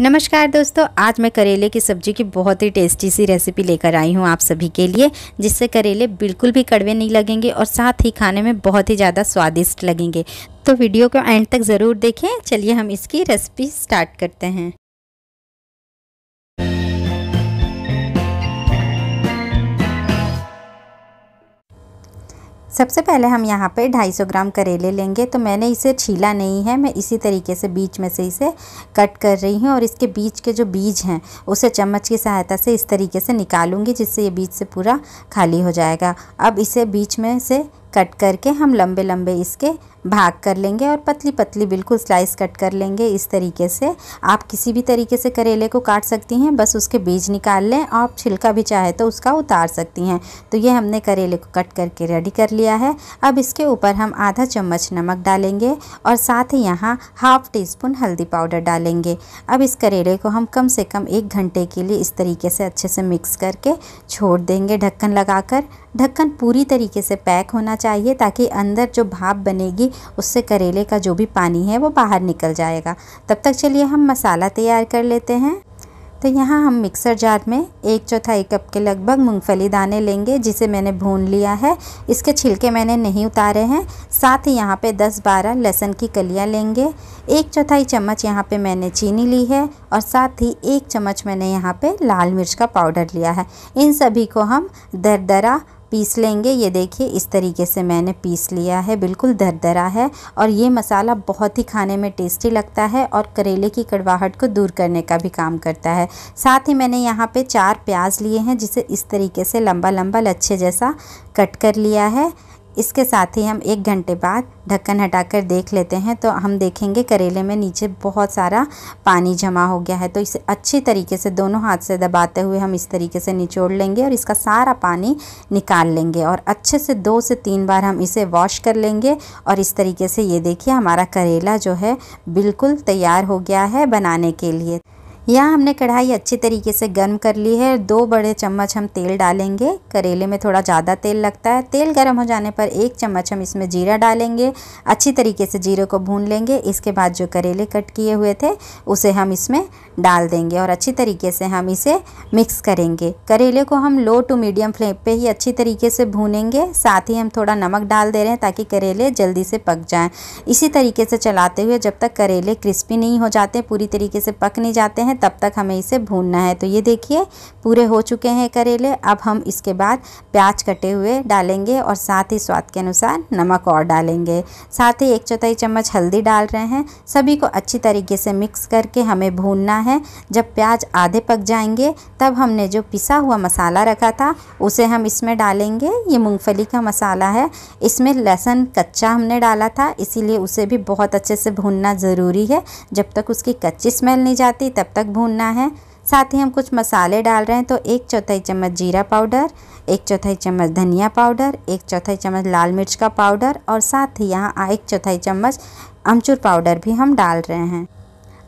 नमस्कार दोस्तों आज मैं करेले की सब्ज़ी की बहुत ही टेस्टी सी रेसिपी लेकर आई हूँ आप सभी के लिए जिससे करेले बिल्कुल भी कड़वे नहीं लगेंगे और साथ ही खाने में बहुत ही ज़्यादा स्वादिष्ट लगेंगे तो वीडियो को एंड तक ज़रूर देखें चलिए हम इसकी रेसिपी स्टार्ट करते हैं सबसे पहले हम यहाँ पे 250 ग्राम करेले लेंगे तो मैंने इसे छीला नहीं है मैं इसी तरीके से बीच में से इसे कट कर रही हूँ और इसके बीच के जो बीज हैं उसे चम्मच की सहायता से इस तरीके से निकालूंगी जिससे ये बीज से पूरा खाली हो जाएगा अब इसे बीच में से कट करके हम लंबे लंबे इसके भाग कर लेंगे और पतली पतली बिल्कुल स्लाइस कट कर लेंगे इस तरीके से आप किसी भी तरीके से करेले को काट सकती हैं बस उसके बीज निकाल लें और छिलका भी चाहे तो उसका उतार सकती हैं तो ये हमने करेले को कट करके रेडी कर लिया है अब इसके ऊपर हम आधा चम्मच नमक डालेंगे और साथ ही यहाँ हाफ़ टी स्पून हल्दी पाउडर डालेंगे अब इस करेले को हम कम से कम एक घंटे के लिए इस तरीके से अच्छे से मिक्स करके छोड़ देंगे ढक्कन लगा ढक्कन पूरी तरीके से पैक होना चाहिए ताकि अंदर जो भाप बनेगी उससे करेले का जो भी पानी है वो बाहर निकल जाएगा तब तक चलिए हम मसाला तैयार कर लेते हैं तो यहाँ हम मिक्सर जार में एक चौथाई कप के लगभग मूंगफली दाने लेंगे जिसे मैंने भून लिया है इसके छिलके मैंने नहीं उतारे हैं साथ ही यहाँ पे 10-12 लहसुन की कलियाँ लेंगे एक चौथाई चम्मच यहाँ पे मैंने चीनी ली है और साथ ही एक चम्मच मैंने यहाँ पे लाल मिर्च का पाउडर लिया है इन सभी को हम दरदरा पीस लेंगे ये देखिए इस तरीके से मैंने पीस लिया है बिल्कुल दरदरा है और ये मसाला बहुत ही खाने में टेस्टी लगता है और करेले की कड़वाहट को दूर करने का भी काम करता है साथ ही मैंने यहाँ पे चार प्याज लिए हैं जिसे इस तरीके से लंबा लंबा लच्छे जैसा कट कर लिया है इसके साथ ही हम एक घंटे बाद ढक्कन हटाकर देख लेते हैं तो हम देखेंगे करेले में नीचे बहुत सारा पानी जमा हो गया है तो इसे अच्छी तरीके से दोनों हाथ से दबाते हुए हम इस तरीके से निचोड़ लेंगे और इसका सारा पानी निकाल लेंगे और अच्छे से दो से तीन बार हम इसे वॉश कर लेंगे और इस तरीके से ये देखिए हमारा करेला जो है बिल्कुल तैयार हो गया है बनाने के लिए यहाँ हमने कढ़ाई अच्छी तरीके से गर्म कर ली है दो बड़े चम्मच हम तेल डालेंगे करेले में थोड़ा ज़्यादा तेल लगता है तेल गर्म हो जाने पर एक चम्मच हम इसमें जीरा डालेंगे अच्छी तरीके से जीरे को भून लेंगे इसके बाद जो करेले कट किए हुए थे उसे हम इसमें डाल देंगे और अच्छी तरीके से हम इसे मिक्स करेंगे करेले को हम लो टू मीडियम फ्लेम पर ही अच्छी तरीके से भूनेंगे साथ ही हम थोड़ा नमक डाल दे रहे हैं ताकि करेले जल्दी से पक जाएँ इसी तरीके से चलाते हुए जब तक करेले क्रिस्पी नहीं हो जाते पूरी तरीके से पक नहीं जाते हैं हैं तब तक हमें इसे भूनना है तो ये देखिए पूरे हो चुके हैं करेले अब हम इसके बाद प्याज कटे हुए डालेंगे और साथ ही स्वाद के अनुसार नमक और डालेंगे साथ ही एक चौथाई चम्मच हल्दी डाल रहे हैं सभी को अच्छी तरीके से मिक्स करके हमें भूनना है जब प्याज आधे पक जाएंगे तब हमने जो पिसा हुआ मसाला रखा था उसे हम इसमें डालेंगे ये मूँगफली का मसाला है इसमें लहसुन कच्चा हमने डाला था इसीलिए उसे भी बहुत अच्छे से भूनना ज़रूरी है जब तक उसकी कच्ची स्मेल नहीं जाती तब तक पालक भूनना है साथ ही हम कुछ मसाले डाल रहे हैं तो एक चौथाई चम्मच जीरा पाउडर एक चौथाई चम्मच धनिया पाउडर एक चौथाई चम्मच लाल मिर्च का पाउडर और साथ ही यहाँ एक चौथाई चम्मच अमचूर पाउडर भी हम डाल रहे हैं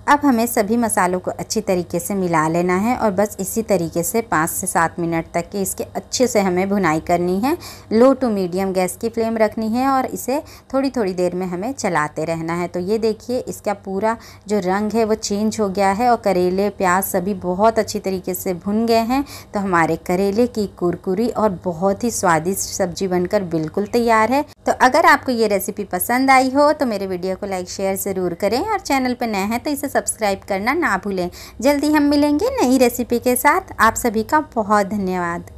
अब हमें सभी मसालों को अच्छी तरीके से मिला लेना है और बस इसी तरीके से पाँच से सात मिनट तक के इसके अच्छे से हमें भुनाई करनी है लो टू मीडियम गैस की फ्लेम रखनी है और इसे थोड़ी थोड़ी देर में हमें चलाते रहना है तो ये देखिए इसका पूरा जो रंग है वो चेंज हो गया है और करेले प्याज सभी बहुत अच्छी तरीके से भुन गए हैं तो हमारे करेले की कुरकुरी और बहुत ही स्वादिष्ट सब्जी बनकर बिल्कुल तैयार है तो अगर आपको ये रेसिपी पसंद आई हो तो मेरे वीडियो को लाइक शेयर ज़रूर करें और चैनल पर नए हैं तो इसे सब्सक्राइब करना ना भूलें जल्दी हम मिलेंगे नई रेसिपी के साथ आप सभी का बहुत धन्यवाद